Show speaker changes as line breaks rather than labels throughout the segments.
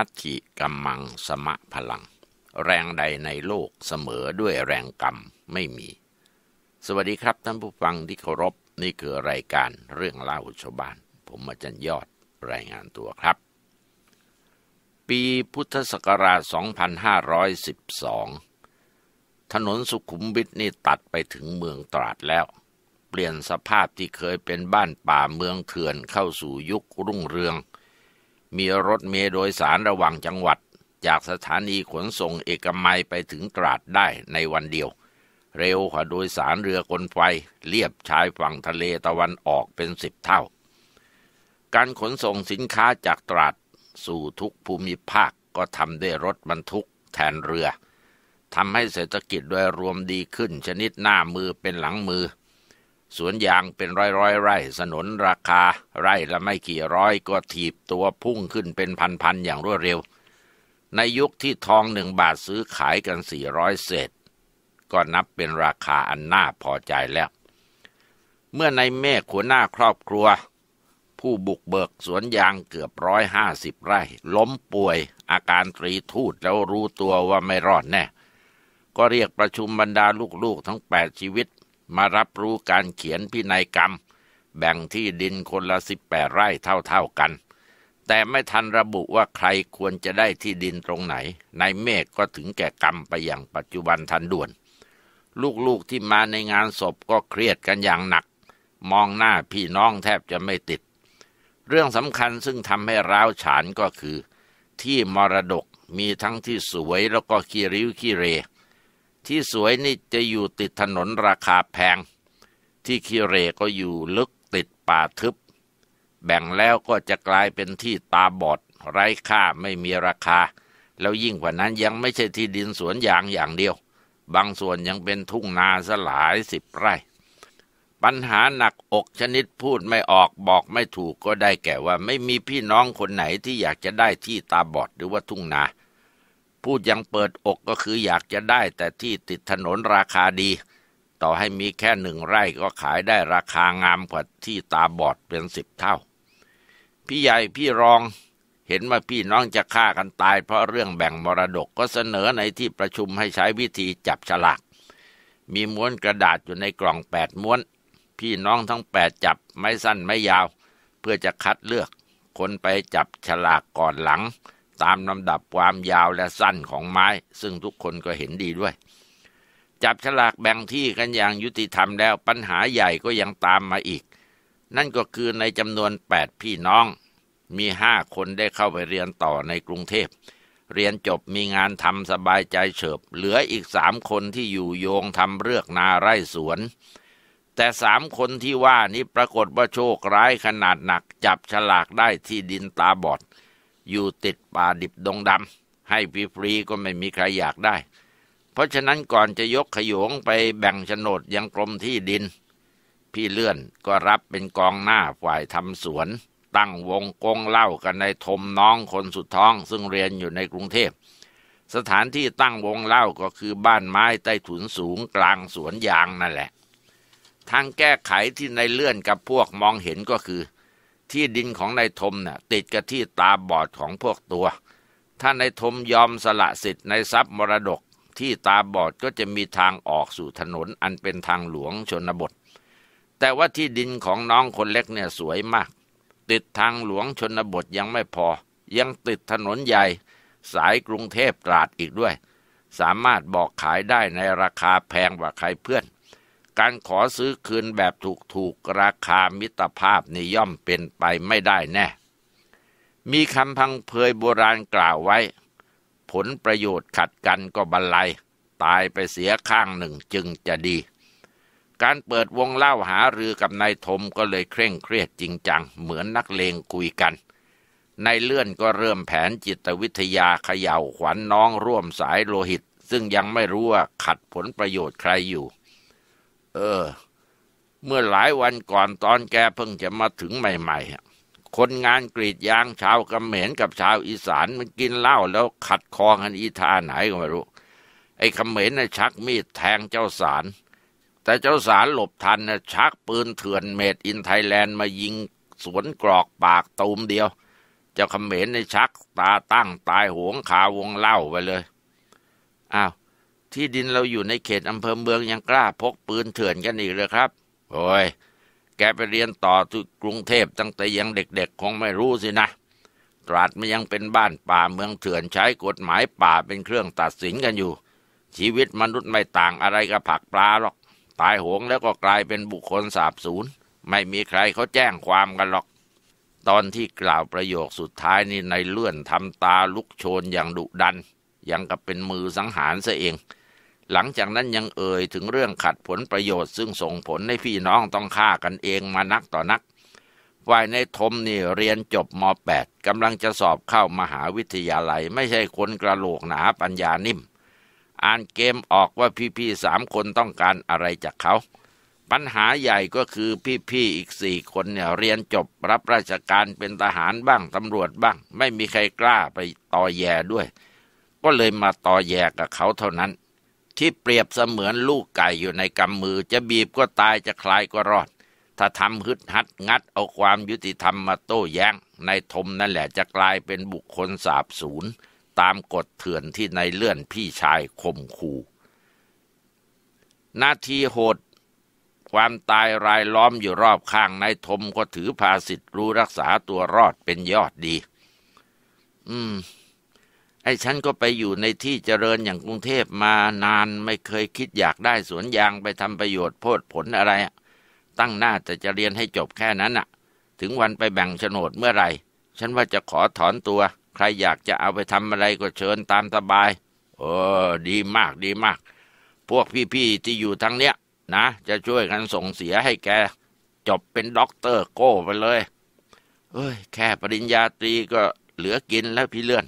ัตถิกรรมังสมะพลัง แรงใดในโลกเสมอด้วยแรงกรรมไม่มี สวัสดีครับท่านผู้ฟังที่เคารพนี่คือรายการเรื่องเล่าชาวบ้านผมอาจารย์ยอดรายงานตัวครับ ปีพุทธศักราช 2512 ถนนสุขุมวิทนี่ตัดไปถึงเมืองตราดแล้ว เปลี่ยนสภาพที่เคยเป็นบ้านป่าเมืองเถื่อนเข้าสู่ยุครุ่งเรืองมีรถเมล์โดยสารระหว่างจังหวัด จากสถานีขนส่งเอกมัยไปถึงตราดได้ในวันเดียว เร็วกว่าโดยสารเรือกลไฟเลียบชายฝั่งทะเลตะวันออกเป็นสิบเท่า การขนส่งสินค้าจากตราดสู่ทุกภูมิภาคก็ทำด้วยรถบรรทุกแทนเรือทำให้เศรษฐกิจโดยรวมดีขึ้นชนิดหน้ามือเป็นหลังมือสวนยางเป็นร้อยๆ ไร่ สนนราคาไร่ละไม่กี่ร้อย ก็ถีบตัวพุ่งขึ้นเป็นพันๆอย่างรวดเร็ว ในยุคที่ทองหนึ่งบาทซื้อขายกันสี่ร้อยเศษ ก็นับเป็นราคาอันน่าพอใจแล้ว เมื่อในเมฆหัวหน้าครอบครัว ผู้บุกเบิกสวนยางเกือบร้อยห้าสิบไร่ ล้มป่วย อาการตรีทูดแล้วรู้ตัวว่าไม่รอดแน่ก็เรียกประชุมบรรดาลูกๆทั้งแปดชีวิตมารับรู้การเขียนพินัยกรรม แบ่งที่ดินคนละสิบแปดไร่เท่าๆกัน แต่ไม่ทันระบุว่าใครควรจะได้ที่ดินตรงไหนนายเมฆก็ถึงแก่กรรมไปอย่างปัจจุบันทันด่วน ลูกๆที่มาในงานศพก็เครียดกันอย่างหนัก มองหน้าพี่น้องแทบจะไม่ติด เรื่องสำคัญซึ่งทำให้ร้าวฉานก็คือ ที่มรดกมีทั้งที่สวยแล้วก็ขี้ริ้วขี้เรที่สวยนี่จะอยู่ติดถนนราคาแพง ที่คิเรก็อยู่ลึกติดป่าทึบ แบ่งแล้วก็จะกลายเป็นที่ตาบอด ไร้ค่าไม่มีราคา แล้วยิ่งกว่านั้นยังไม่ใช่ที่ดินสวนยางอย่างเดียว บางส่วนยังเป็นทุ่งนาสลายสิบไร่ ปัญหาหนักอกชนิดพูดไม่ออกบอกไม่ถูกก็ได้แก่ว่าไม่มีพี่น้องคนไหนที่อยากจะได้ที่ตาบอดหรือว่าทุ่งนาพูดยังเปิดอกก็คืออยากจะได้แต่ที่ติดถนนราคาดี ต่อให้มีแค่หนึ่งไร่ก็ขายได้ราคางามกว่าที่ตาบอดเป็นสิบเท่า พี่ใหญ่พี่รองเห็นว่าพี่น้องจะฆ่ากันตาย เพราะเรื่องแบ่งมรดกก็เสนอในที่ประชุมให้ใช้วิธีจับฉลาก มีม้วนกระดาษอยู่ในกล่องแปดม้วน พี่น้องทั้งแปดจับไม่สั้นไม่ยาว เพื่อจะคัดเลือกคนไปจับฉลากก่อนหลังตามลำดับความยาวและสั้นของไม้ซึ่งทุกคนก็เห็นดีด้วย จับฉลากแบ่งที่กันอย่างยุติธรรมแล้วปัญหาใหญ่ก็ยังตามมาอีก นั่นก็คือในจำนวนแปดพี่น้อง มีห้าคนได้เข้าไปเรียนต่อในกรุงเทพ เรียนจบมีงานทำสบายใจเฉบเหลืออีกสามคนที่อยู่โยงทำเรือกนาไร่สวน แต่สามคนที่ว่านี้ปรากฏว่าโชคร้ายขนาดหนักจับฉลากได้ที่ดินตาบอดอยู่ติดป่าดิบดงดำให้ฟรีๆก็ไม่มีใครอยากได้ เพราะฉะนั้นก่อนจะยกขยงไปแบ่งโฉนดยังกรมที่ดิน พี่เลื่อนก็รับเป็นกองหน้าฝ่ายทำสวน ตั้งวงกงเล่ากันในทมน้องคนสุดท้อง ซึ่งเรียนอยู่ในกรุงเทพสถานที่ตั้งวงเล่าก็คือบ้านไม้ใต้ถุนสูงกลางสวนยางนั่นแหละ ทางแก้ไขที่ในเลื่อนกับพวกมองเห็นก็คือที่ดินของนายทมเนี่ยติดกับที่ตาบอดของพวกตัว ถ้านายทมยอมสละสิทธิ์ในทรัพย์มรดกที่ตาบอดก็จะมีทางออกสู่ถนนอันเป็นทางหลวงชนบท แต่ว่าที่ดินของน้องคนเล็กเนี่ยสวยมาก ติดทางหลวงชนบทยังไม่พอยังติดถนนใหญ่ สายกรุงเทพตราดอีกด้วย สามารถบอกขายได้ในราคาแพงกว่าใครเพื่อนการขอซื้อคืนแบบถูกๆราคามิตรภาพนี่ย่อมเป็นไปไม่ได้แน่ มีคำพังเพยโบราณกล่าวไว้ ผลประโยชน์ขัดกันก็บรรลยตายไปเสียข้างหนึ่งจึงจะดี การเปิดวงเล่าหารือกับนายทมก็เลยเคร่งเครียดจริงจังเหมือนนักเลงคุยกันนายเลื่อนก็เริ่มแผนจิตวิทยาเขย่าขวัญนน้องร่วมสายโลหิต ซึ่งยังไม่รู้ว่าขัดผลประโยชน์ใครอยู่เออ เมื่อหลายวันก่อนตอนแกเพิ่งจะมาถึงใหม่ ๆ คนงานกรีดยางชาวกำเหนกับชาวอีสานมันกินเหล้าแล้วขัดคอกันอีทาไหนก็ไม่รู้ ไอ้กำเหนน่ะชักมีดแทงเจ้าสาร แต่เจ้าสารหลบทันน่ะชักปืนเถื่อนเมดอินไทยแลนด์มายิงสวนกรอกปากตูมเดียว เจ้าคำเหนในชักตาตั้งตายหวงขาวงเล่าไปเลยอ้าวที่ดินเราอยู่ในเขตอำเภอเมืองยังกล้าพกปืนเถื่อนกันอีกเลยครับ โอ้ย แกไปเรียนต่อที่กรุงเทพตั้งแต่ยังเด็กๆคงไม่รู้สินะ ตราดมันยังเป็นบ้านป่าเมืองเถื่อนใช้กฎหมายป่าเป็นเครื่องตัดสินกันอยู่ ชีวิตมนุษย์ไม่ต่างอะไรกับผักปลาหรอก ตายโหงแล้วก็กลายเป็นบุคคลสาบสูญไม่มีใครเขาแจ้งความกันหรอก ตอนที่กล่าวประโยคสุดท้ายนี่ในเลื่อนทำตาลุกโชนอย่างดุดัน ยังกับเป็นมือสังหารซะเองหลังจากนั้นยังเอ่ยถึงเรื่องขัดผลประโยชน์ ซึ่งส่งผลให้พี่น้องต้องฆ่ากันเองมานักต่อนักฝ่ายในทมนี่เรียนจบม .8 กำลังจะสอบเข้ามหาวิทยาลัยไม่ใช่คนกระโหลกหนาปัญญานิ่ม อ่านเกมออกว่าพี่ๆสามคนต้องการอะไรจากเขา ปัญหาใหญ่ก็คือพี่ๆอีกสี่คนเนี่ยเรียนจบรับราชการเป็นทหารบ้างตำรวจบ้าง ไม่มีใครกล้าไปต่อแย่ด้วย ก็เลยมาต่อแย่กับเขาเท่านั้นที่เปรียบเสมือนลูกไก่อยู่ในกำมือจะบีบก็ตายจะคลายก็รอด ถ้าทำฮึดฮัดงัดเอาความยุติธรรมมาโต้แย้ง ในทมนั่นแหละจะกลายเป็นบุคคลสาบสูญตามกฎเถื่อนที่ในเลื่อนพี่ชายข่มขู่นาทีโหด ความตายรายล้อมอยู่รอบข้างนายทมก็ถือภาสิทธิ์รู้รักษาตัวรอดเป็นยอดดี อืมไอ้ฉันก็ไปอยู่ในที่เจริญอย่างกรุงเทพมานานไม่เคยคิดอยากได้สวนยางไปทำประโยชน์โพดผลอะไร ตั้งหน้าแต่จะเรียนให้จบแค่นั้นน่ะ ถึงวันไปแบ่งโฉนดเมื่อไหร่ ฉันว่าจะขอถอนตัว ใครอยากจะเอาไปทำอะไรก็เชิญตามสบายโอ้ดีมากดีมาก พวกพี่ ๆ ที่อยู่ทั้งเนี้ยนะจะช่วยกันส่งเสียให้แก จบเป็นด็อกเตอร์โก้ไปเลย เอ้ย แค่ปริญญาตรีก็เหลือกินแล้วพี่เลื่อน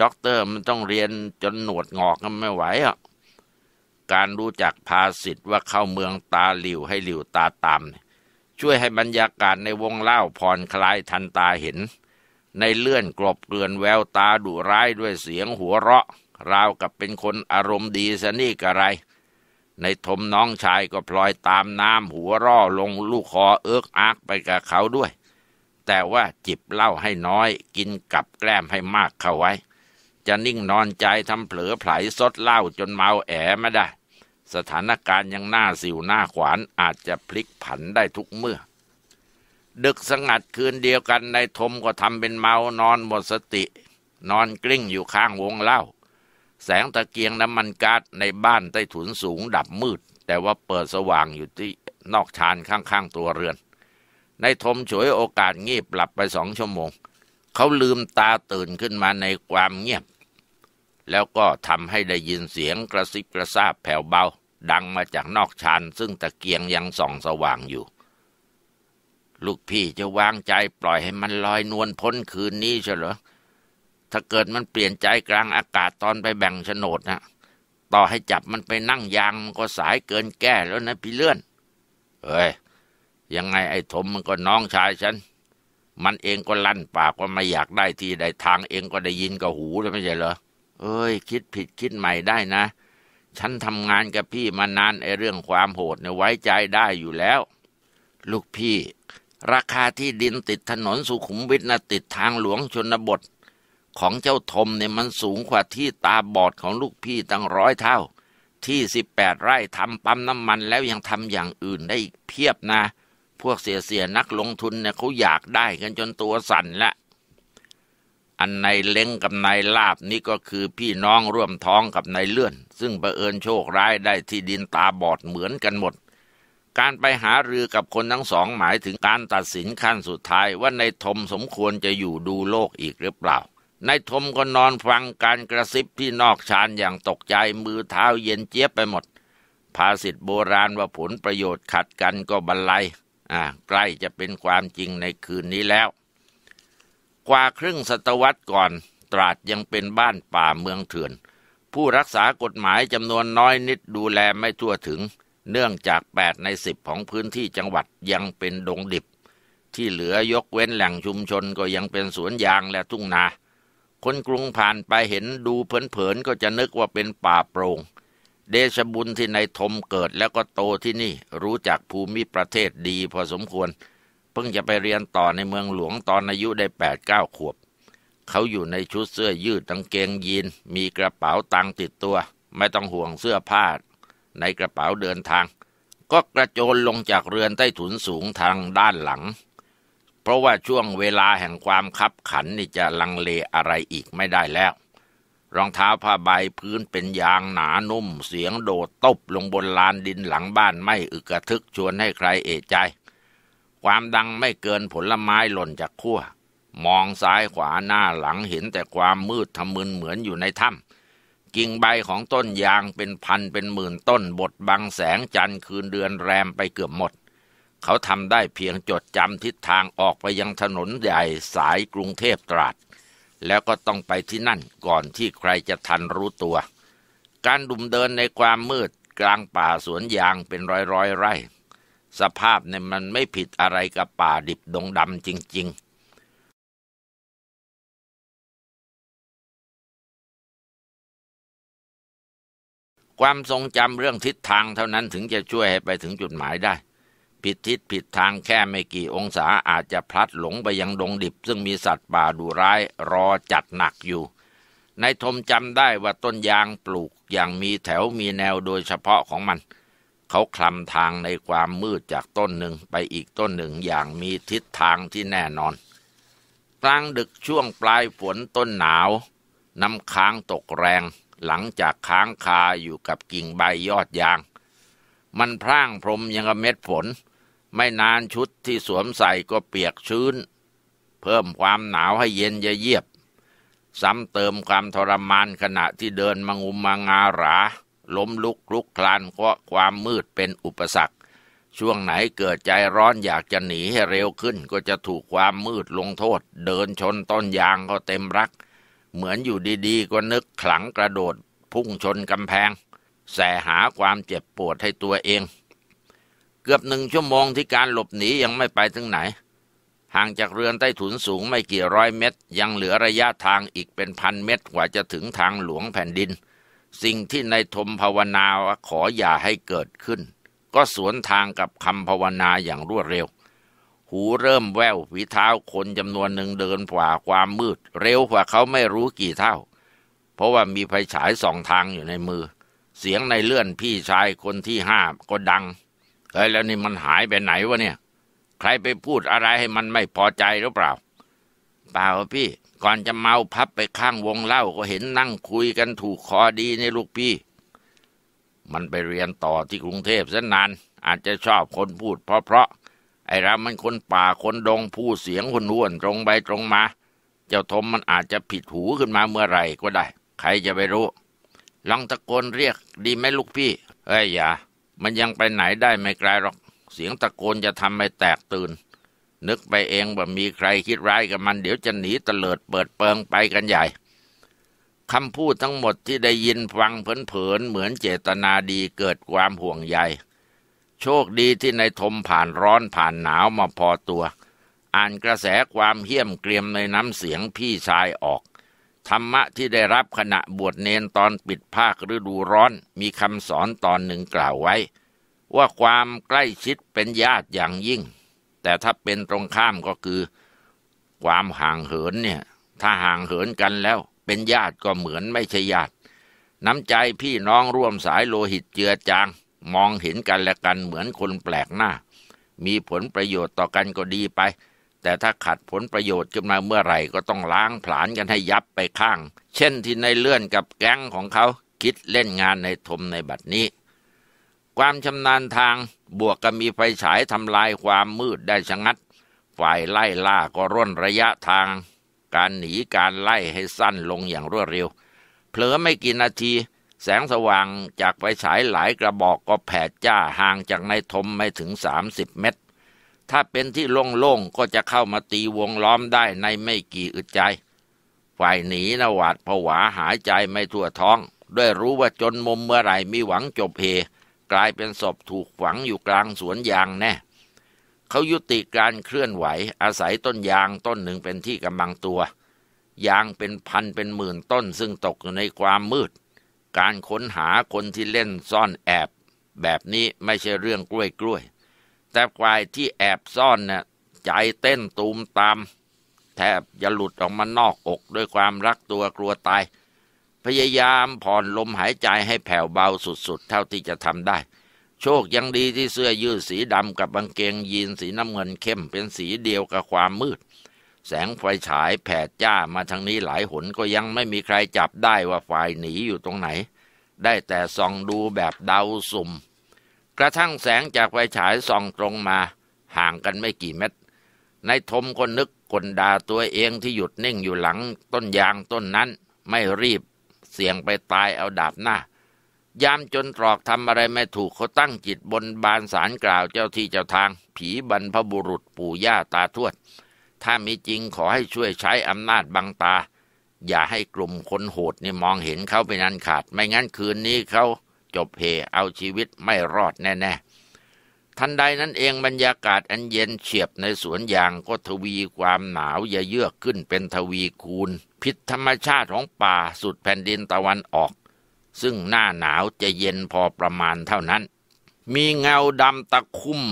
ด็อกเตอร์มันต้องเรียนจนหนวดงอกกันไม่ไหว อ่ะ การรู้จักภาษิตว่าเข้าเมืองตาหลิวให้หลิวตาตาม ช่วยให้บรรยากาศในวงเล่าผ่อนคลายทันตาเห็น ในเลื่อนกลบเกลื่อนแววตาดุร้ายด้วยเสียงหัวเราะ ราวกับเป็นคนอารมณ์ดีซะนี่กะไร ในทมน้องชายก็พลอยตามน้ำหัวร่อลงลูกคอเอิกอักไปกับเขาด้วย แต่ว่าจิบเหล้าให้น้อย กินกับแกล้มให้มากเข้าไว้จะนิ่งนอนใจทำเผลอไผลซดเหล้าจนเมาแอไม่ได้ สถานการณ์ยังหน้าสิวหน้าขวานอาจจะพลิกผันได้ทุกเมื่อ ดึกสงัดคืนเดียวกันนายทมก็ทำเป็นเมานอนหมดสติ นอนกลิ้งอยู่ข้างวงเหล้าแสงตะเกียงน้ำมันก๊าซในบ้านใต้ถุนสูงดับมืด แต่ว่าเปิดสว่างอยู่ที่นอกชานข้างๆตัวเรือนนายทมฉวยโอกาสงีบหลับไปสองชั่วโมงเขาลืมตาตื่นขึ้นมาในความเงียบแล้วก็ทำให้ได้ยินเสียงกระซิบกระซาบแผ่วเบาดังมาจากนอกชานซึ่งตะเกียงยังส่องสว่างอยู่ ลูกพี่จะวางใจปล่อยให้มันลอยนวลพ้นคืนนี้เฉลอถ้าเกิดมันเปลี่ยนใจกลางอากาศตอนไปแบ่งโฉนดนะ ต่อให้จับมันไปนั่งยางมันก็สายเกินแก้แล้วนะ พี่เลื่อน เอ้ย ยังไงไอ้ถมมันก็น้องชายฉัน มันเองก็ลั่นปากว่าไม่อยากได้ที่ใดทางเองก็ได้ยินกับหูแล้วไม่ใช่เหรอเอ้ยคิดผิดคิดใหม่ได้นะ ฉันทำงานกับพี่มานานไอเรื่องความโหดเนี่ยไว้ใจได้อยู่แล้ว ลูกพี่ ราคาที่ดินติดถนนสุขุมวิทนะติดทางหลวงชนบท ของเจ้าทมเนี่ยมันสูงกว่าที่ตาบอดของลูกพี่ตั้งร้อยเท่า ที่สิบแปดไร่ทำปั๊มน้ำมันแล้วยังทำอย่างอื่นได้อีกเพียบนะ พวกเสียเสียนักลงทุนเนี่ยเขาอยากได้กันจนตัวสั่นละอันในเล้งกับนายลาบนี่ก็คือพี่น้องร่วมท้องกับนายเลื่อน ซึ่งะเอิญโชคร้ายได้ที่ดินตาบอดเหมือนกันหมด การไปหารือกับคนทั้งสองหมายถึงการตัดสินขั้นสุดท้ายว่าในทมสมควรจะอยู่ดูโลกอีกหรือเปล่านายทมก็นอนฟังการกระซิบที่นอกชานอย่างตกใจมือเท้าเย็นเจี๊ยบไปหมด ภาษิตโบราณว่าผลประโยชน์ขัดกันก็บรรลัยอ่าใกล้จะเป็นความจริงในคืนนี้แล้วกว่าครึ่งศตวรรษก่อนตราดยังเป็นบ้านป่าเมืองเถื่อนผู้รักษากฎหมายจำนวนน้อยนิดดูแลไม่ทั่วถึง เนื่องจาก8ในสิบของพื้นที่จังหวัดยังเป็นดงดิบ ที่เหลือยกเว้นแหล่งชุมชนก็ยังเป็นสวนยางและทุ่งนา คนกรุงผ่านไปเห็นดูเผินๆก็จะนึกว่าเป็นป่าโปรง่งเดชบุญที่ในทมเกิดแล้วก็โตที่นี่รู้จักภูมิประเทศดีพอสมควรเพิ่งจะไปเรียนต่อในเมืองหลวงตอนอายุได้แปดเก้าขวบ เขาอยู่ในชุดเสื้อยืดตังเกงยีนมีกระเป๋าตังติดตัว ไม่ต้องห่วงเสื้อผ้าในกระเป๋าเดินทาง ก็กระโจนลงจากเรือนใต้ถุนสูงทางด้านหลัง เพราะว่าช่วงเวลาแห่งความคับขันนี่จะลังเลอะไรอีกไม่ได้แล้ว รองเท้าผ้าใบพื้นเป็นยางหนานุ่ม เสียงโดดตบ ลงบนลานดินหลังบ้านไม่อึกระทึกชวนให้ใครเอะใจความดังไม่เกินผลไม้หล่นจากขั้ว มองซ้ายขวาหน้าหลังเห็นแต่ความมืดทะมึนเหมือนอยู่ในถ้ำกิ่งใบของต้นยางเป็นพันเป็นหมื่นต้นบดบังแสงจันทร์คืนเดือนแรมไปเกือบหมด เขาทำได้เพียงจดจำทิศทางออกไปยังถนนใหญ่สายกรุงเทพตราด แล้วก็ต้องไปที่นั่นก่อนที่ใครจะทันรู้ตัว การดุมเดินในความมืดกลางป่าสวนยางเป็นร้อยร้อยไร่สภาพเนี่ยมันไม่ผิดอะไรกับป่าดิบดงดำจริงๆ ความทรงจำเรื่องทิศทางเท่านั้นถึงจะช่วยให้ไปถึงจุดหมายได้ ผิดทิศผิดทางแค่ไม่กี่องศาอาจจะพลัดหลงไปยังดงดิบซึ่งมีสัตว์ป่าดุร้ายรอจัดหนักอยู่ ในทมจำได้ว่าต้นยางปลูกอย่างมีแถวมีแนวโดยเฉพาะของมันเขาคลำทางในความมืดจากต้นหนึ่งไปอีกต้นหนึ่งอย่างมีทิศทางที่แน่นอนกลางดึกช่วงปลายฝนต้นหนาวน้ำค้างตกแรงหลังจากค้างคาอยู่กับกิ่งใบยอดยาง มันพร่างพรมยังกับเม็ดฝนไม่นานชุดที่สวมใส่ก็เปียกชื้น เพิ่มความหนาวให้เย็นเยียบซ้ำเติมความทรมานขณะที่เดินมังุมมางาหราล้มลุกลุกคลานเพราะความมืดเป็นอุปสรรค ช่วงไหนเกิดใจร้อนอยากจะหนีให้เร็วขึ้นก็จะถูกความมืดลงโทษ เดินชนต้นยางก็เต็มรัก เหมือนอยู่ดีๆก็นึกขลังกระโดดพุ่งชนกำแพง แสหาความเจ็บปวดให้ตัวเอง เกือบหนึ่งชั่วโมงที่การหลบหนียังไม่ไปถึงไหน ห่างจากเรือนใต้ถุนสูงไม่กี่ร้อยเมตร ยังเหลือระยะทางอีกเป็นพันเมตรกว่าจะถึงทางหลวงแผ่นดินสิ่งที่ในธมภาวนาขออย่าให้เกิดขึ้น ก็สวนทางกับคำภาวนาอย่างรวดเร็ว หูเริ่มแววฝีเท้าคนจำนวนหนึ่งเดินผ่าความมืด เร็วกว่าเขาไม่รู้กี่เท่า เพราะว่ามีไฟฉายสองทางอยู่ในมือ เสียงในเลื่อนพี่ชายคนที่ห้าก็ดังเฮ้ยแล้วนี่มันหายไปไหนวะเนี่ย ใครไปพูดอะไรให้มันไม่พอใจหรือเปล่าเปล่าพี่ก่อนจะเมาพับไปข้างวงเล่าก็เห็นนั่งคุยกันถูกคอดีในลูกพี่ มันไปเรียนต่อที่กรุงเทพซะนานอาจจะชอบคนพูดเพราะเพราะไอ้รามันคนป่าคนดงพูดเสียงหุนห้วนตรงไปตรงมา เจ้าทมมันอาจจะผิดหูขึ้นมาเมื่อไหร่ก็ได้ ใครจะไปรู้ลองตะโกนเรียกดีไหมลูกพี่ เอ้ยอย่ามันยังไปไหนได้ไม่ไกลหรอกเสียงตะโกนจะทำให้แตกตื่นนึกไปเองว่ามีใครคิดร้ายกับมันเดี๋ยวจะหนีเตลิดเปิดเปิงไปกันใหญ่คำพูดทั้งหมดที่ได้ยินฟังเผินๆเหมือนเจตนาดีเกิดความห่วงใยโชคดีที่ในทมผ่านร้อนผ่านหนาวมาพอตัว อ่านกระแสความเหี้ยมเกรียมในน้ำเสียงพี่ชายออก ธรรมะที่ได้รับขณะบวชเนนตอนปิดภาคฤดูร้อน มีคำสอนตอนหนึ่งกล่าวไว้ ว่าความใกล้ชิดเป็นญาติอย่างยิ่งแต่ถ้าเป็นตรงข้ามก็คือความห่างเหินเนี่ย ถ้าห่างเหินกันแล้ว เป็นญาติก็เหมือนไม่ใช่ญาติ น้ำใจพี่น้องร่วมสายโลหิตเจือจาง มองเห็นกันและกันเหมือนคนแปลกหน้า มีผลประโยชน์ต่อกันก็ดีไป แต่ถ้าขัดผลประโยชน์ขึ้นมาเมื่อไหร่ก็ต้องล้างผลาญกันให้ยับไปข้าง เช่นที่ในเลื่อนกับแก๊งของเขาคิดเล่นงานในทมในบัดนี้ ความชำนาญทางบวกกับมีไฟฉายทำลายความมืดได้ชะงัด ฝ่ายไล่ล่าก็ร่นระยะทาง การหนีการไล่ให้สั้นลงอย่างรวดเร็ว เผลอไม่กี่นาที แสงสว่างจากไฟฉายหลายกระบอกก็แผดจ้าห่างจากในทมไม่ถึง 30 เมตร ถ้าเป็นที่โล่งๆก็จะเข้ามาตีวงล้อมได้ในไม่กี่อึดใจ ฝ่ายหนีนวาดผวาหายใจไม่ทั่วท้อง ด้วยรู้ว่าจนมุมเมื่อไหร่มีหวังจบเฮกลายเป็นศพถูกฝังอยู่กลางสวนยางแน่เขายุติการเคลื่อนไหวอาศัยต้นยางต้นหนึ่งเป็นที่กำบังตัว ยางเป็นพันเป็นหมื่นต้นซึ่งตกอยู่ในความมืด การค้นหาคนที่เล่นซ่อนแอบแบบนี้ไม่ใช่เรื่องกล้วยกล้วย แต่ควายที่แอบซ่อนเนี่ยใจเต้นตูมตามแทบ จะหลุดออกมานอกอกด้วยความรักตัวกลัวตายพยายามผ่อนลมหายใจให้แผ่วเบาสุดๆ เท่าที่จะทำได้ โชคยังดีที่เสื้อยืดสีดำกับบางเกงยีนสีน้ำเงินเข้มเป็นสีเดียวกับความมืด แสงไฟฉายแผดจ้ามาทางนี้หลายหนก็ยังไม่มีใครจับได้ว่าฝ่ายหนีอยู่ตรงไหน ได้แต่ส่องดูแบบเดาสุ่ม กระทั่งแสงจากไฟฉายส่องตรงมาห่างกันไม่กี่เมตรนายทมก็นึกกลดาตัวเองที่หยุดนิ่งอยู่หลัง ต้นยางต้นนั้นไม่รีบเสี่ยงไปตายเอาดาบหน้า ยามจนตรอกทำอะไรไม่ถูกเขาตั้งจิตบนบานสารกล่าวเจ้าที่เจ้าทางผีบรรพบุรุษปู่ย่าตาทวด ถ้ามีจริงขอให้ช่วยใช้อำนาจบังตา อย่าให้กลุ่มคนโหดนี่มองเห็นเขาเป็นอันขาดไม่งั้นคืนนี้เขาจบเหเอาชีวิตไม่รอดแน่ ๆ ทันใดนั้นเองบรรยากาศอันเย็นเฉียบในสวนยางก็ทวีความหนาวเยือกขึ้นเป็นทวีคูณผิดธรรมชาติของป่าสุดแผ่นดินตะวันออก ซึ่งหน้าหนาวจะเย็นพอประมาณเท่านั้น มีเงาดำตะคุ่ม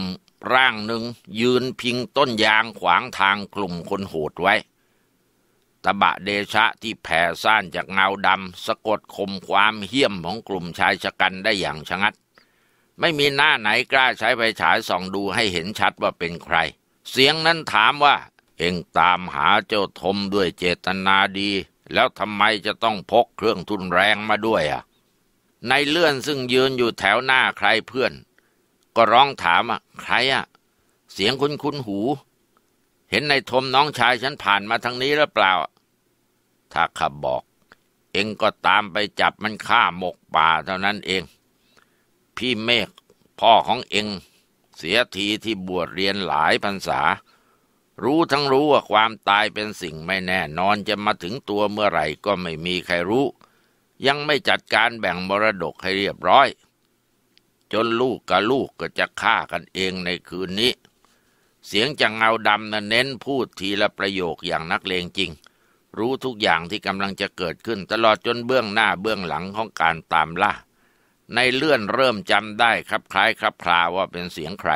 ร่างหนึ่งยืนพิงต้นยางขวางทางกลุ่มคนโหดไว้ ตบะเดชะที่แผ่ซ่านจากเงาดำ สะกดคมความเหี้ยมของกลุ่มชายชะกันได้อย่างชะงัด ไม่มีหน้าไหนกล้าใช้ไฟฉายส่องดูให้เห็นชัดว่าเป็นใคร เสียงนั้นถามว่าเองตามหาเจ้าทมด้วยเจตนาดี แล้วทำไมจะต้องพกเครื่องทุนแรงมาด้วยอ่ะ ในเลื่อนซึ่งยืนอยู่แถวหน้าใครเพื่อน ก็ร้องถามอ่ะใครอ่ะ เสียงคุ้นคุ้นหู เห็นในทมน้องชายฉันผ่านมาทางนี้หรือเปล่า ถ้าขับบอก เองก็ตามไปจับมันฆ่าหมกป่าเท่านั้นเอง พี่เมฆพ่อของเอง เสียทีที่บวชเรียนหลายพรรษารู้ทั้งรู้ว่าความตายเป็นสิ่งไม่แน่นอนจะมาถึงตัวเมื่อไหร่ก็ไม่มีใครรู้ ยังไม่จัดการแบ่งมรดกให้เรียบร้อย จนลูกกับลูกก็จะฆ่ากันเองในคืนนี้ เสียงจังเงาดำนั้นเน้นพูดทีละประโยคอย่างนักเลงจริง รู้ทุกอย่างที่กำลังจะเกิดขึ้นตลอดจนเบื้องหน้าเบื้องหลังของการตามล่าในเลื่อนเริ่มจำได้ครับคล้ายครับคลาว่าเป็นเสียงใคร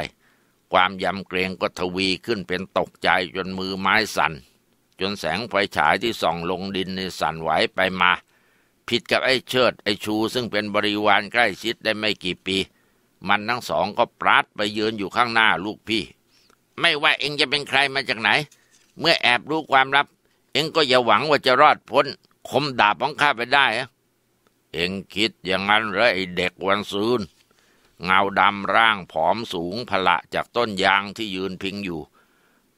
ความยำเกรงก็ทวีขึ้นเป็นตกใจจนมือไม้สัน่น จนแสงไฟฉายที่ส่องลงดินในสั่นไหวไปมา ผิดกับไอ้เชิดไอ้ชูซึ่งเป็นบริวารใกล้ชิดได้ไม่กี่ปี มันทั้งสองก็ปรัดไปยืนอยู่ข้างหน้าลูกพี่ ไม่ว่าเองจะเป็นใครมาจากไหน เมื่อแอบรู้ความลับ เองก็อย่าหวังว่าจะรอดพ้นคมดาบของข้าไปได้เองคิดอย่างนั้นหรือไอ้เด็กวันซืนเงาดำร่างผอมสูงพละจากต้นยางที่ยืนพิงอยู่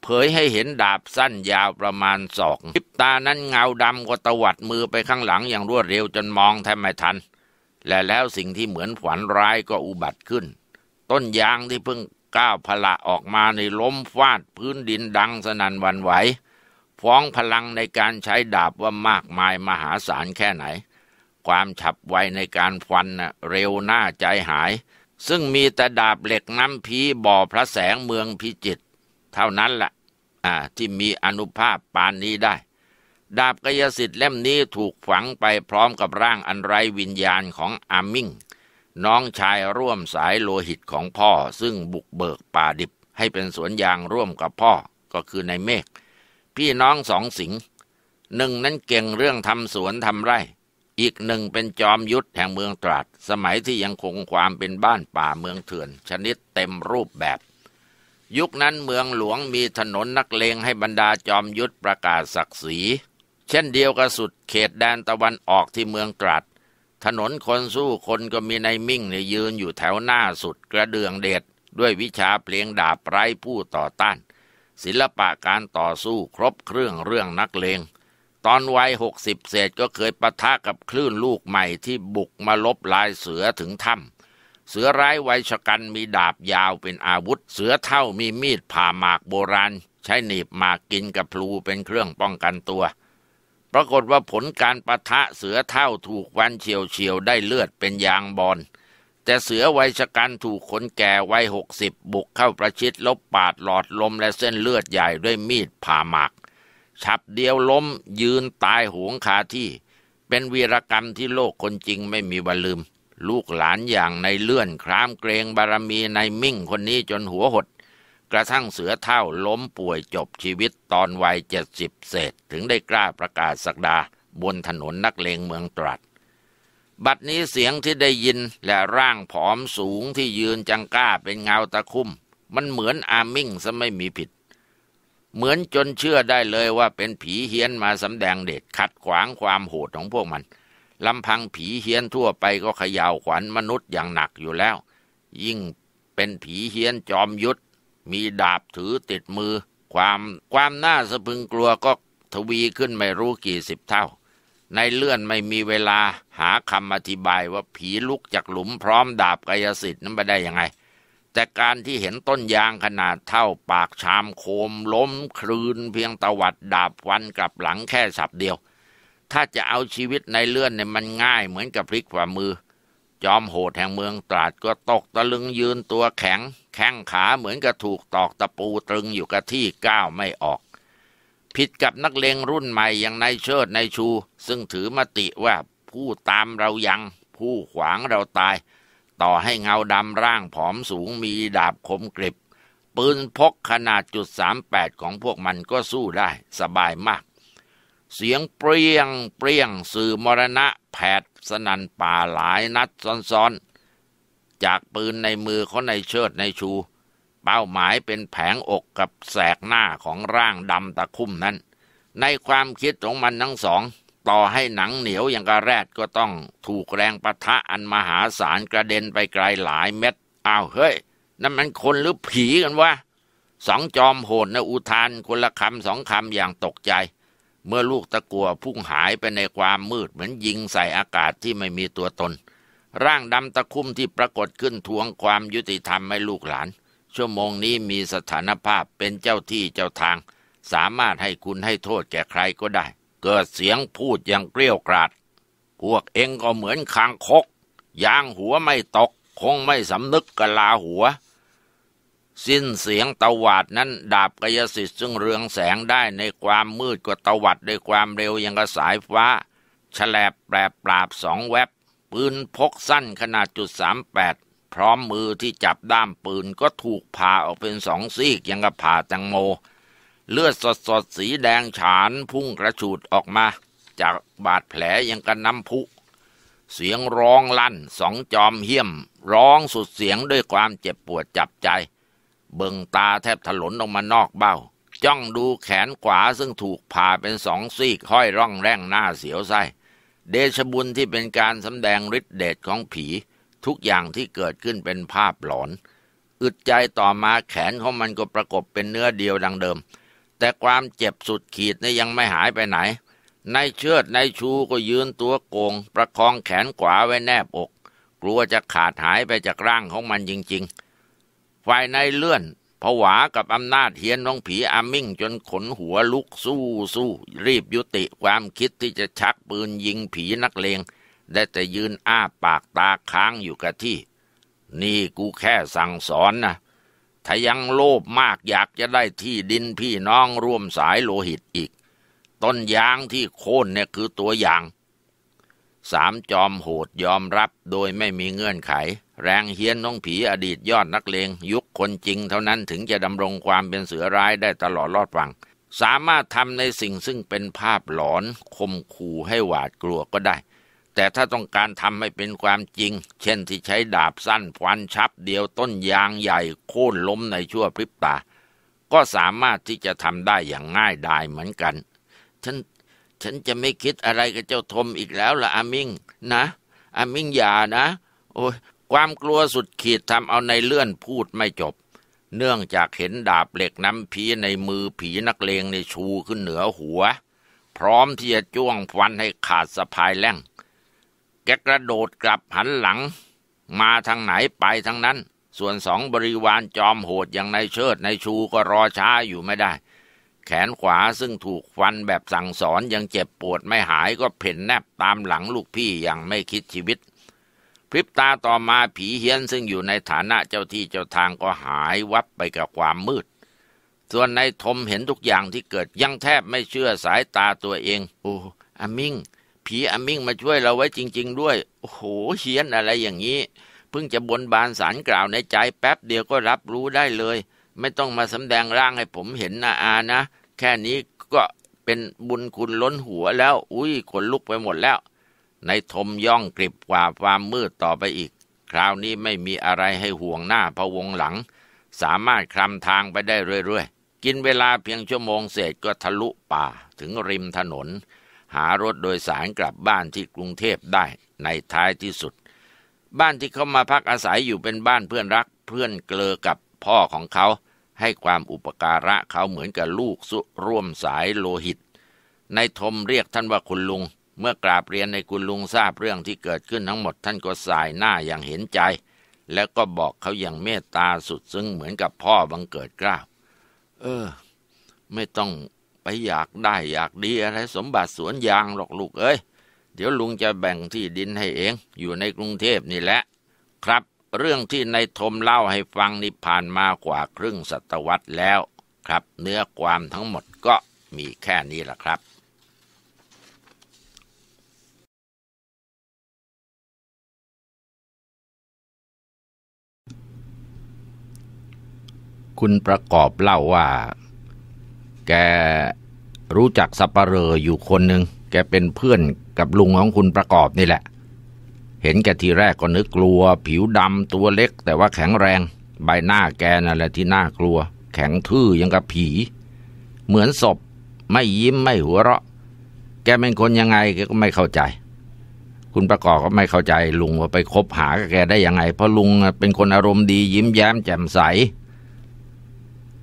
เผยให้เห็นดาบสั้นยาวประมาณศอกทิบตานั้นเงาดำก็ตวัดมือไปข้างหลังอย่างรวดเร็วจนมองแทบไม่ทัน และแล้วสิ่งที่เหมือนฝันร้ายก็อุบัติขึ้น ต้นยางที่เพิ่งก้าวพละออกมาในล้มฟาดพื้นดินดังสนั่นวันไหวฟ้องพลังในการใช้ดาบว่ามากมายมหาศาลแค่ไหน ความฉับไวในการฟันนะเร็วหน้าใจหายซึ่งมีแต่ดาบเหล็กน้ำผีบ่อพระแสงเมืองพิจิต เท่านั้นละ่ะที่มีอนุภาพปานนี้ได้ ดาบกยสิทธิ์เล่มนี้ถูกฝังไปพร้อมกับร่างอันไรวิญญาณของอามิงน้องชายร่วมสายโลหิตของพ่อซึ่งบุกเบิกป่าดิบให้เป็นสวนยางร่วมกับพ่อก็คือในเมฆ พี่น้องสองสิง หนึ่งนั้นเก่งเรื่องทำสวนทำไร่อีกหนึ่งเป็นจอมยุทธแห่งเมืองตราดสมัยที่ยังคงความเป็นบ้านป่าเมืองเถื่อนชนิดเต็มรูปแบบ ยุคนั้นเมืองหลวงมีถนนนักเลงให้บรรดาจอมยุทธประกาศศักดิ์ศรี เช่นเดียวกับสุดเขตแดนตะวันออกที่เมืองตราดถนนคนสู้คนก็มีในมิ่งเนี่ยยืนอยู่แถวหน้าสุดกระเดืองเดชดด้วยวิชาเพลงดาบไร้ผู้ต่อต้าน ศิลปะการต่อสู้ครบเครื่องเรื่องนักเลงตอนวัยหกสิบเศษก็เคยปะทะกับคลื่นลูกใหม่ที่บุกมาลบลายเสือถึงถ้ำเสือร้ายวัยชะกันมีดาบยาวเป็นอาวุธ เสือเท่ามีมีดผ่าหมากโบราณ ใช้หนีบหมากกินกับพลูเป็นเครื่องป้องกันตัว ปรากฏว่าผลการปะทะเสือเท่าถูกวันเฉียวเฉียวได้เลือดเป็นยางบอลแต่เสือวัยชะกันถูกคนแก่วัยหกสิบบุกเข้าประชิดลบปาดหลอดลมและเส้นเลือดใหญ่ด้วยมีดผ่าหมากฉับเดียวล้มยืนตายโหงคาที่ เป็นวีรกรรมที่โลกคนจริงไม่มีวันลืม ลูกหลานอย่างในเลื่อนครามเกรงบารมีในมิ่งคนนี้จนหัวหด กระทั่งเสือเท่าล้มป่วยจบชีวิตตอนวัยเจ็ดสิบเศษ ถึงได้กล้าประกาศสักดาบนถนนนักเลงเมืองตรัสบัดนี้เสียงที่ได้ยินและร่างผอมสูงที่ยืนจังก้าเป็นเงาตะคุ่มมันเหมือนอามิ่งซะไม่มีผิดเหมือนจนเชื่อได้เลยว่าเป็นผีเฮี้ยนมาสำแดงเดชขัดขวางความโหดของพวกมัน ลำพังผีเฮี้ยนทั่วไปก็ขย่าวขวัญมนุษย์อย่างหนักอยู่แล้ว ยิ่งเป็นผีเฮี้ยนจอมยุทธมีดาบถือติดมือ ความความน่าสะพึงกลัวก็ทวีขึ้นไม่รู้กี่สิบเท่า ในเลื่อนไม่มีเวลาหาคำอธิบายว่าผีลุกจากหลุมพร้อมดาบกายสิทธิ์นั้นไปได้ยังไงแต่การที่เห็นต้นยางขนาดเท่าปากชามโคม ล้ม คลืนเพียงตวัด ดาบวันกลับหลังแค่สับเดียว ถ้าจะเอาชีวิตในเลื่อนเนี่ยมันง่ายเหมือนกับพลิกฝ่ามือ จอมโหดแห่งเมืองตราดก็ตกตะลึงยืนตัวแข็ง แข้งขาเหมือน กับถูกตอกตะปูตรึงอยู่กับที่ก้าวไม่ออก ผิดกับนักเลงรุ่นใหม่อย่างนายเชิดนายชู ซึ่งถือมติว่าผู้ตามเรายัง ผู้ขวางเราตายต่อให้เงาดำร่างผอมสูงมีดาบคมกริบ ปืนพกขนาดจุดสามแปดของพวกมันก็สู้ได้สบายมาก เสียงเปรียง เปรียง สื่อมรณะ แผดสนันป่าหลายนัดซ้อนๆ จากปืนในมือเขาในเชิดในชู เป้าหมายเป็นแผงอกกับแสกหน้าของร่างดำตะคุ่มนั้น ในความคิดของมันทั้งสองต่อให้หนังเหนียวอย่างกระแรดก็ต้องถูกแรงปะทะอันมหาศาลกระเด็นไปไกลหลายเม็ด อ้าวเฮ้ย นั่นมันคนหรือผีกันวะสองจอมโหดนะอุทาน คนละคำสองคำอย่างตกใจ เมื่อลูกตะกัวพุ่งหายไปในความมืดเหมือนยิงใส่อากาศที่ไม่มีตัวตน ร่างดำตะคุ่มที่ปรากฏขึ้นทวงความยุติธรรมให้ลูกหลาน ชั่วโมงนี้มีสถานภาพเป็นเจ้าที่เจ้าทาง สามารถให้คุณให้โทษแก่ใครก็ได้เกิดเสียงพูดอย่างเกลี้ยกราด พวกเองก็เหมือนคางคก ยางหัวไม่ตกคงไม่สำนึกกลาหัว สิ้นเสียงตวัดนั้นดาบกยสิทธิ์ซึ่งเรืองแสงได้ในความมืด กว่าตวัดด้วยความเร็วยังกระสายฟ้าฉลบแปรปราบสองแวบปืนพกสั้นขนาดจุดสามแปด พร้อมมือที่จับด้ามปืนก็ถูกผ่าออกเป็นสองซีกยังกระผ่าแตงโมเลือดสดสดสีแดงฉานพุ่งกระฉูดออกมาจากบาดแผลยังกันน้ำพุ เสียงร้องลั่นสองจอมเหี้ยมร้องสุดเสียงด้วยความเจ็บปวดจับใจ เบิงตาแทบถลนออกมานอกเบ้าจ้องดูแขนขวาซึ่งถูกผ่าเป็นสองซี่ห้อยร่องแร่งหน้าเสียวไส้เดชบุญที่เป็นการสำแดงฤทธิเดชของผีทุกอย่างที่เกิดขึ้นเป็นภาพหลอน อึดใจต่อมาแขนของมันก็ประกบเป็นเนื้อเดียวดังเดิมแต่ความเจ็บสุดขีดนี่ยังไม่หายไปไหน ในเชือดในชูก็ยืนตัวโกง ประคองแขนขวาไว้แนบอก กลัวจะขาดหายไปจากร่างของมันจริง ๆฝ่ายในเลื่อนผวากับอำนาจเฮียนน้องผีอามิ่งจนขนหัวลุกสู้สู้ รีบยุติ ความคิดที่จะชักปืนยิงผีนักเลงได้แต่ยืนอ้าปากตาค้างอยู่กับที่ นี่กูแค่สั่งสอนนะถ้ายังโลภมากอยากจะได้ที่ดินพี่น้องร่วมสายโลหิตอีก ต้นยางที่โค่นเนี่ยคือตัวอย่าง สามจอมโหดยอมรับโดยไม่มีเงื่อนไข แรงเฮี้ยนน้องผีอดีตยอดนักเลง ยุคคนจริงเท่านั้นถึงจะดำรงความเป็นเสือร้ายได้ตลอดรอดฟัง สามารถทำในสิ่งซึ่งเป็นภาพหลอนคมขู่ให้หวาดกลัวก็ได้แต่ถ้าต้องการทำให้เป็นความจริง เช่นที่ใช้ดาบสั้นฟันชับเดียวต้นยางใหญ่โค่นล้มในชั่วพริบตา ก็สามารถที่จะทำได้อย่างง่ายดายเหมือนกัน ฉัน ฉันจะไม่คิดอะไรกับเจ้าทมอีกแล้วละอามิง นะ อามิงอย่านะ โอ้ยความกลัวสุดขีดทำเอาในเลื่อนพูดไม่จบ เนื่องจากเห็นดาบเหล็กน้ำผีในมือผีนักเลงในชูขึ้นเหนือหัว พร้อมที่จะจ้วงฟันให้ขาดสะพายแล่งแกกระโดดกลับหันหลัง มาทางไหนไปทางนั้น ส่วนสองบริวารจอมโหดอย่างนายเชิดนายชูก็รอช้าอยู่ไม่ได้ แขนขวาซึ่งถูกฟันแบบสั่งสอนยังเจ็บปวดไม่หายก็เพ่นแนบตามหลังลูกพี่อย่างไม่คิดชีวิต พริบตาต่อมาผีเฮี้ยนซึ่งอยู่ในฐานะเจ้าที่เจ้าทางก็หายวับไปกับความมืด ส่วนนายทมเห็นทุกอย่างที่เกิดยังแทบไม่เชื่อสายตาตัวเอง โอ้อามิงผีอมิ่งมาช่วยเราไว้จริงๆด้วย โอ้โหเฮี้ยนอะไรอย่างนี้ เพิ่งจะบนบานสารกล่าวในใจแป๊บเดียวก็รับรู้ได้เลย ไม่ต้องมาสำแดงร่างให้ผมเห็นนะอานะ แค่นี้ก็เป็นบุญคุณล้นหัวแล้ว อุ้ยขนลุกไปหมดแล้ว ในทมย่องกริบกว่าความมืดต่อไปอีก คราวนี้ไม่มีอะไรให้ห่วงหน้าพะวงหลัง สามารถคลำทางไปได้เรื่อย ๆ กินเวลาเพียงชั่วโมงเศษก็ทะลุป่าถึงริมถนนหารถโดยสารกลับบ้านที่กรุงเทพได้ในท้ายที่สุด บ้านที่เขามาพักอาศัยอยู่เป็นบ้านเพื่อนรัก เพื่อนเกลอกับพ่อของเขา ให้ความอุปการะเขาเหมือนกับลูกสุร่วมสายโลหิต ในทมเรียกท่านว่าคุณลุง เมื่อกราบเรียนในคุณลุงทราบเรื่องที่เกิดขึ้นทั้งหมดท่านก็สายหน้าอย่างเห็นใจ แล้วก็บอกเขาอย่างเมตตาสุดซึ้งเหมือนกับพ่อบังเกิดกล้าวเออ ไม่ต้องไปอยากได้อยากดีอะไร สมบัติสวนยางหรอกลูกเอ้ย เดี๋ยวลุงจะแบ่งที่ดินให้เองอยู่ในกรุงเทพนี่แหละ ครับ เรื่องที่นายทมเล่าให้ฟังนี่ผ่านมากว่าครึ่งศตวรรษแล้ว ครับเนื้อความทั้งหมดก็มีแค่นี้แหละครับ คุณประกอบเล่าว่าแกรู้จักสับปะเลออยู่คนหนึ่งแกเป็นเพื่อนกับลุงของคุณประกอบนี่แหละ เห็นแกทีแรกก็นึกกลัว ผิวดำตัวเล็ก แต่ว่าแข็งแรง ใบหน้าแกนั่นแหละที่น่ากลัว แข็งทื่อยังกับผี เหมือนศพ ไม่ยิ้มไม่หัวเราะ แกเป็นคนยังไงแกก็ไม่เข้าใจ คุณประกอบก็ไม่เข้าใจ ลุงว่าไปคบหากับแกได้ยังไง เพราะลุงเป็นคนอารมณ์ดี ยิ้มแย้ม แจ่มใส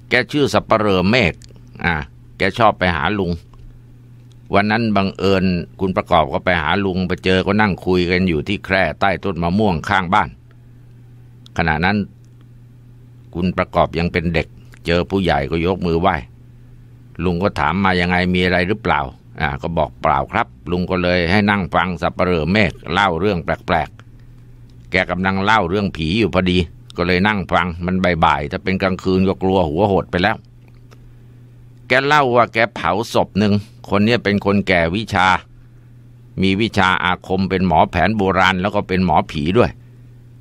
แกชื่อสับปะเรอเมฆอ่าแกชอบไปหาลุง วันนั้นบังเอิญ คุณประกอบก็ไปหาลุง ไปเจอก็นั่งคุยกันอยู่ที่แคร่ใต้ต้นมะม่วงข้างบ้าน ขณะนั้น คุณประกอบยังเป็นเด็ก เจอผู้ใหญ่ก็ยกมือไหว้ลุงก็ถามมายังไงมีอะไรหรือเปล่าอ่าก็บอกเปล่าครับ ลุงก็เลยให้นั่งฟังสับเปลือเมฆเล่าเรื่องแปลกๆแกกำลังเล่าเรื่องผีอยู่พอดี ก็เลยนั่งฟังมันบ่ายๆถ้าเป็นกลางคืนก็กลัวหัวหดไปแล้วแกเล่าว่าแกเผาศพหนึ่ง คนนี้เป็นคนแก่วิชา มีวิชาอาคมเป็นหมอแผนโบราณแล้วก็เป็นหมอผีด้วย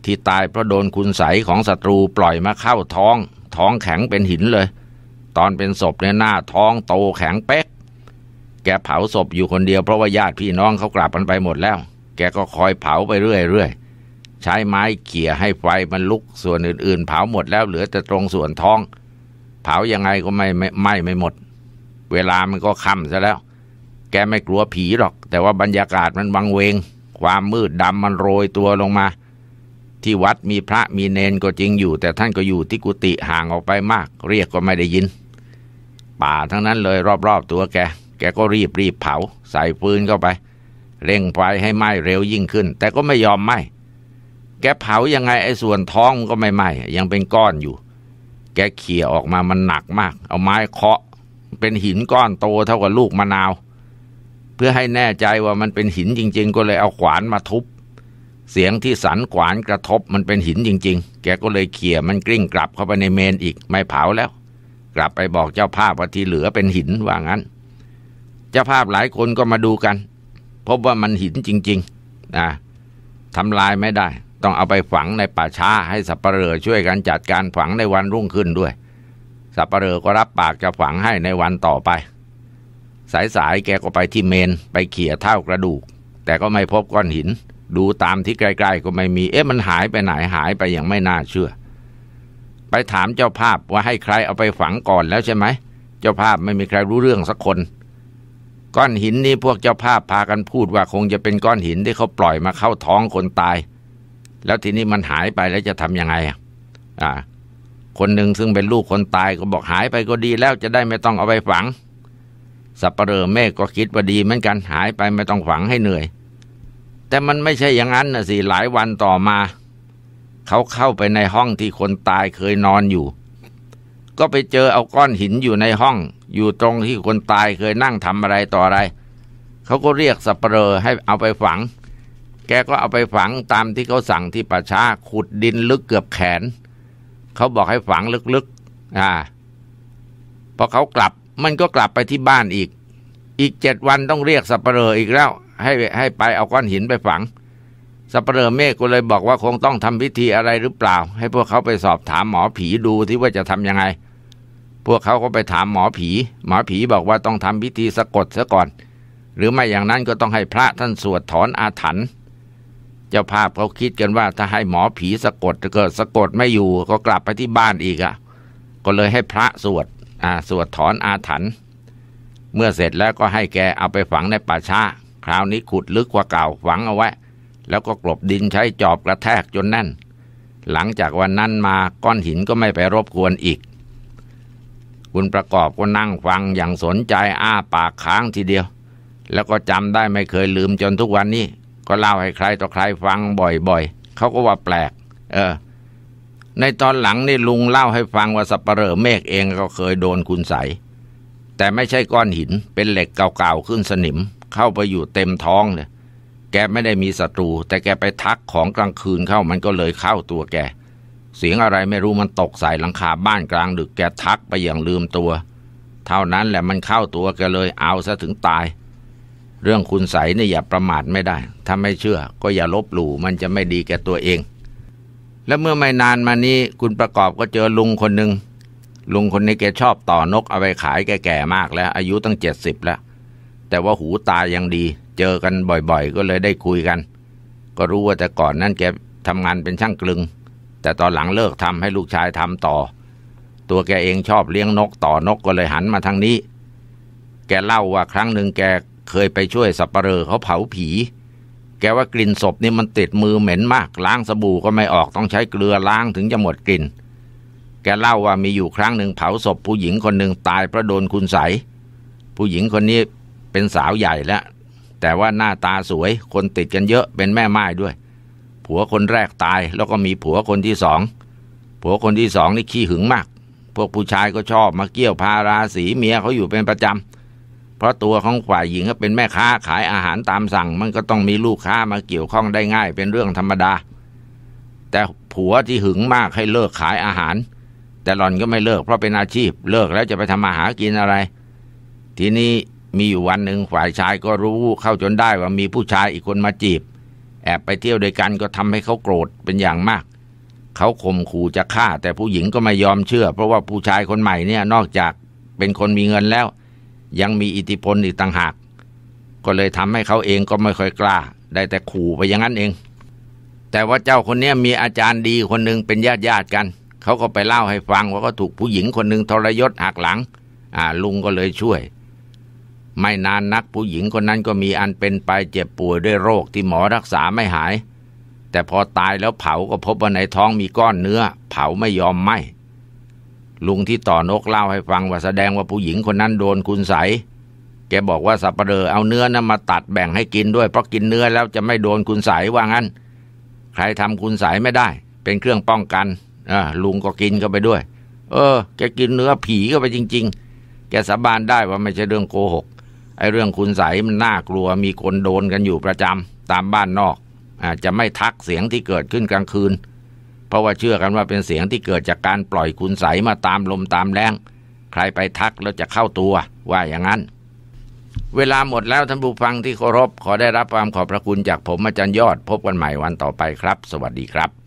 ที่ตายเพราะโดนคุณใสของศัตรูปล่อยมาเข้าท้อง ท้องแข็งเป็นหินเลย ตอนเป็นศพเนี่ยหน้าท้องโตแข็งเป๊ก แกเผาศพอยู่คนเดียวเพราะว่าญาติพี่น้องเขากลับกันไปหมดแล้ว แกก็คอยเผาไปเรื่อยๆใช้ไม้เขี่ยให้ไฟมันลุกส่วนอื่นๆ เผาหมดแล้วเหลือแต่ตรงส่วนท้องเผายังไงก็ไม่ไม่ไหม้ไม่หมด เวลามันก็ค่ำซะแล้ว แกไม่กลัวผีหรอก แต่ว่าบรรยากาศมันวังเวง ความมืดดำมันโรยตัวลงมา ที่วัดมีพระมีเนนก็จริงอยู่ แต่ท่านก็อยู่ที่กุฏิห่างออกไปมาก เรียกก็ไม่ได้ยิน ป่าทั้งนั้นเลยรอบๆตัวแก แกก็รีบรีบเผาใส่ฟืนเข้าไป เร่งไฟให้ไหม้เร็วยิ่งขึ้น แต่ก็ไม่ยอมไหม้ แกเผายังไงไอ้ส่วนท้องก็ไม่ไหม้ยังเป็นก้อนอยู่แกเขี่ยออกมามันหนักมาก เอาไม้เคาะเป็นหินก้อนโตเท่ากับลูกมะนาว เพื่อให้แน่ใจว่ามันเป็นหินจริงๆ ก็เลยเอาขวานมาทุบ เสียงที่สันขวานกระทบมันเป็นหินจริงๆ แกก็เลยเขี่ยมันกลิ้งกลับเข้าไปในเมนอีก ไม่เผาแล้ว กลับไปบอกเจ้าภาพว่าที่เหลือเป็นหินว่างั้น เจ้าภาพหลายคนก็มาดูกัน พบว่ามันหินจริงๆนะทำลายไม่ได้ต้องเอาไปฝังในป่าช้าให้สับปะเหร่อช่วยกันจัดการฝังในวันรุ่งขึ้นด้วย สับปะเหร่อก็รับปากจะฝังให้ในวันต่อไป สายสาย แกก็ไปที่เมนไปเขี่ยเท่ากระดูก แต่ก็ไม่พบก้อนหิน ดูตามที่ใกล้ๆ ก็ไม่มีเอ๊ะมันหายไปไหนหายไปอย่างไม่น่าเชื่อ ไปถามเจ้าภาพว่าให้ใครเอาไปฝังก่อนแล้วใช่ไหมเจ้าภาพไม่มีใครรู้เรื่องสักคน ก้อนหินนี้พวกเจ้าภาพพากันพูดว่าคงจะเป็นก้อนหินที่เขาปล่อยมาเข้าท้องคนตายแล้วทีนี้มันหายไปแล้วจะทํำยังไงอ่ะคนหนึ่งซึ่งเป็นลูกคนตายก็บอกหายไปก็ดี แล้วจะได้ไม่ต้องเอาไปฝัง สับเปลือแม่ก็คิดว่าดี เหมือนกันหายไปไม่ต้องฝังให้เหนื่อย แต่มันไม่ใช่อย่างนั้นนะสิหลายวันต่อมา เขาเข้าไปในห้องที่คนตายเคยนอนอยู่ ก็ไปเจอเอาก้อนหินอยู่ในห้อง อยู่ตรงที่คนตายเคยนั่งทำอะไรต่ออะไร เขาก็เรียกสับเปลือให้เอาไปฝังแกก็เอาไปฝังตามที่เขาสั่งที่ป่าช้า ขุดดินลึกเกือบแขน เขาบอกให้ฝังลึกๆ อ่า พอเขากลับมันก็กลับไปที่บ้านอีก อีกเจ็ดวันต้องเรียกสัปเหร่ออีกแล้ว ให้ให้ไปเอาก้อนหินไปฝัง สัปเหร่อเมฆก็เลยบอกว่าคงต้องทำพิธีอะไรหรือเปล่า ให้พวกเขาไปสอบถามหมอผีดูที่ว่าจะทํำยังไง พวกเขาก็ไปถามหมอผี หมอผีบอกว่าต้องทำพิธีสะกดซะก่อน หรือไม่อย่างนั้นก็ต้องให้พระท่านสวดถอนอาถรรพ์เจ้าภาพเขาคิดกันว่าถ้าให้หมอผีสะกดเกิดสะกดไม่อยู่ ก็กลับไปที่บ้านอีกอะ่ะก็เลยให้พระสวดอ่าสวดถอนอาถรรพ์เมื่อเสร็จแล้วก็ให้แกเอาไปฝังในป่าช้า คราวนี้ขุดลึกกว่าเก่าฝังเอาไว้แล้วก็กลบดินใช้จอบกระแทกจนแน่น หลังจากวันนั้นมาก้อนหินก็ไม่ไปรบกวนอีก คุณประกอบก็นั่งฟังอย่างสนใจอ้าปากค้างทีเดียว แล้วก็จำได้ไม่เคยลืมจนทุกวันนี้ก็เล่าให้ใครต่อใครฟังบ่อย ๆ เขาก็ว่าแปลก เออ ในตอนหลังนี่ลุงเล่าให้ฟังว่าสัปเหร่อเมฆเองก็เคยโดนคุณใสแต่ไม่ใช่ก้อนหินเป็นเหล็กเก่าๆขึ้นสนิม เข้าไปอยู่เต็มท้องเลยแกไม่ได้มีศัตรู แต่แกไปทักของกลางคืนเข้ามันก็เลยเข้าตัวแกเสียงอะไรไม่รู้มันตกใส่หลังคาบ้านกลางดึกแกทักไปอย่างลืมตัว เท่านั้นแหละมันเข้าตัวแกเลยเอาซะถึงตายเรื่องคุณใสเนี่ยอย่าประมาทไม่ได้ ถ้าไม่เชื่อ ก็อย่าลบหลู่ มันจะไม่ดีแก่ตัวเอง และเมื่อไม่นานมานี้ คุณประกอบก็เจอลุงคนหนึ่งลุงคนนี้แกชอบต่อนกเอาไปขายแก่ๆมาก แล้วอายุตั้งเจ็ดสิบแล้วแต่ว่าหูตายังดี เจอกันบ่อยๆ ก็เลยได้คุยกัน ก็รู้ว่าแต่ก่อนนั่นแกทำงานเป็นช่างกลึง แต่ตอนหลังเลิกทำให้ลูกชายทำต่อ ตัวแกเองชอบเลี้ยงนกต่อนกก็เลยหันมาทางนี้ แกเล่าว่าครั้งหนึ่งแกเคยไปช่วยสับปเรลอเขาเผาผี แกว่ากลิ่นศพนี่มันติดมือเหม็นมากล้างสบู่ก็ไม่ออกต้องใช้เกลือล้างถึงจะหมดกลิ่นแกเล่าว่ามีอยู่ครั้งหนึ่งเผาศพ ผู้หญิงคนหนึ่งตายเพราะโดนคุณใสผู้หญิงคนนี้เป็นสาวใหญ่แล้วแต่ว่าหน้าตาสวยคนติดกันเยอะเป็นแม่ไม้ด้วย ผัวคนแรกตายแล้วก็มีผัวคนที่สองผัวคนที่สองนี่ขี้หึงมากพวกผู้ชายก็ชอบมาเกี่ยวพาราสีเมียเขาอยู่เป็นประจำพราะตัวของฝ่ายหญิงก็เป็นแม่ค้า ขายอาหารตามสั่ง มันก็ต้องมีลูกค้ามาเกี่ยวข้องได้ง่าย เป็นเรื่องธรรมดา แต่ผัวที่หึงมากให้เลิกขายอาหาร แต่หล่อนก็ไม่เลิกเพราะเป็นอาชีพเลิกแล้วจะไปทำมาหากินอะไร ทีนี้มีอยู่วันหนึ่งฝ่ายชายก็รู้เข้าจนได้ว่ามีผู้ชายอีกคนมาจีบแอบไปเที่ยวด้วยกันก็ทำให้เขาโกรธเป็นอย่างมาก เขาข่มขู่จะฆ่า แต่ผู้หญิงก็ไม่ยอมเชื่อ เพราะว่าผู้ชายคนใหม่เนี่ยนอกจากเป็นคนมีเงินแล้วยังมีอิทธิพลอีกต่างหาก ก็เลยทำให้เขาเองก็ไม่ค่อยกล้า ได้แต่ขู่ไปอย่างนั้นเอง แต่ว่าเจ้าคนนี้มีอาจารย์ดีคนหนึ่งเป็นญาติญาติกัน เขาก็ไปเล่าให้ฟังว่าก็ถูกผู้หญิงคนหนึ่งทรยศหักหลัง อ่าลุงก็เลยช่วย ไม่นานนักผู้หญิงคนนั้นก็มีอันเป็นไปเจ็บป่วยด้วยโรคที่หมอรักษาไม่หาย แต่พอตายแล้วเผาก็พบว่าในท้องมีก้อนเนื้อ เผาไม่ยอมไหมลุงที่ต่อนกเล่าให้ฟังว่า แสดงว่าผู้หญิงคนนั้นโดนคุณใสแกบอกว่าสับปะเลอเอาเนื้อนะมาตัดแบ่งให้กินด้วย เพราะกินเนื้อแล้วจะไม่โดนคุณใสว่างั้น ใครทำคุณใสไม่ได้เป็นเครื่องป้องกันอ่าลุงก็กินเข้าไปด้วย เออแกกินเนื้อผีเข้าไปจริงๆ แกสาบานได้ว่าไม่ใช่เรื่องโกหกไอ้เรื่องคุณใสมันน่ากลัวมีคนโดนกันอยู่ประจำ ตามบ้านนอกอาจจะไม่ทักเสียงที่เกิดขึ้นกลางคืนราะว่าเชื่อกันว่าเป็นเสียงที่เกิดจากการปล่อยคุณใสมาตามลมตามแรงใครไปทักแล้วจะเข้าตัวว่าอย่างนั้น เวลาหมดแล้วท่านผู้ฟังที่เคารพขอได้รับความขอบพระคุณจากผมอาจารย์ยอด พบกันใหม่วันต่อไปครับ สวัสดีครับ